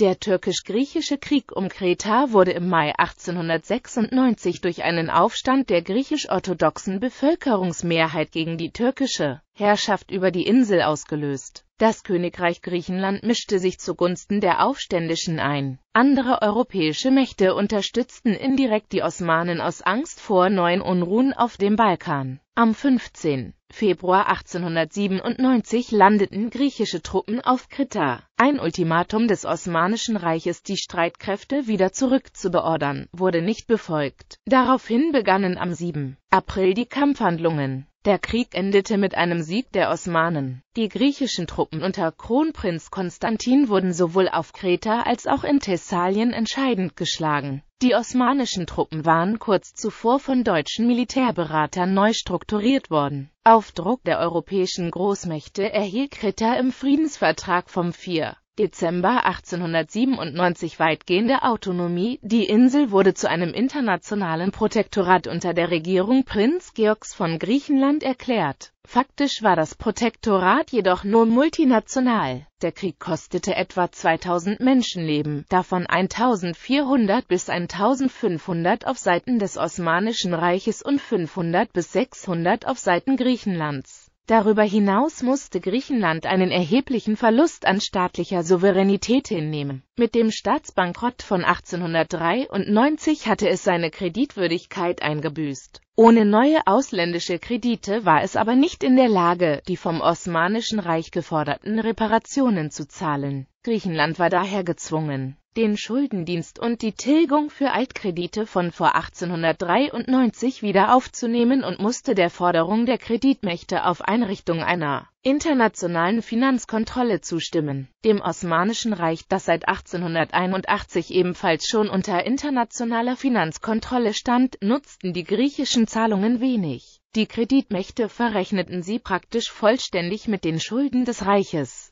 Der türkisch-griechische Krieg um Kreta wurde im Mai 1896 durch einen Aufstand der griechisch-orthodoxen Bevölkerungsmehrheit gegen die türkische Herrschaft über die Insel ausgelöst das Königreich Griechenland mischte sich zugunsten der Aufständischen ein. Andere europäische Mächte unterstützten indirekt die Osmanen aus Angst vor neuen Unruhen auf dem Balkan. Am 15. Februar 1897 landeten griechische Truppen auf Krita. Ein Ultimatum des Osmanischen Reiches, die Streitkräfte wieder zurückzubeordern, wurde nicht befolgt. Daraufhin begannen am 7. April die Kampfhandlungen. Der Krieg endete mit einem Sieg der Osmanen. Die griechischen Truppen unter Kronprinz Konstantin wurden sowohl auf Kreta als auch in Thessalien entscheidend geschlagen. Die osmanischen Truppen waren kurz zuvor von deutschen Militärberatern neu strukturiert worden. Auf Druck der europäischen Großmächte erhielt Kreta im Friedensvertrag vom 4. Dezember 1897 weitgehende Autonomie. Die Insel wurde zu einem internationalen Protektorat unter der Regierung Prinz Georgs von Griechenland erklärt. Faktisch war das Protektorat jedoch nur multinational. Der Krieg kostete etwa 2000 Menschenleben, davon 1400 bis 1500 auf Seiten des Osmanischen Reiches und 500 bis 600 auf Seiten Griechenlands. Darüber hinaus musste Griechenland einen erheblichen Verlust an staatlicher Souveränität hinnehmen. Mit dem Staatsbankrott von 1893 hatte es seine Kreditwürdigkeit eingebüßt. Ohne neue ausländische Kredite war es aber nicht in der Lage, die vom Osmanischen Reich geforderten Reparationen zu zahlen. Griechenland war daher gezwungen, den Schuldendienst und die Tilgung für Altkredite von vor 1893 wieder aufzunehmen und musste der Forderung der Kreditmächte auf Einrichtung einer internationalen Finanzkontrolle zustimmen. Dem Osmanischen Reich, das seit 1881 ebenfalls schon unter internationaler Finanzkontrolle stand, nutzten die griechischen Zahlungen wenig. Die Kreditmächte verrechneten sie praktisch vollständig mit den Schulden des Reiches.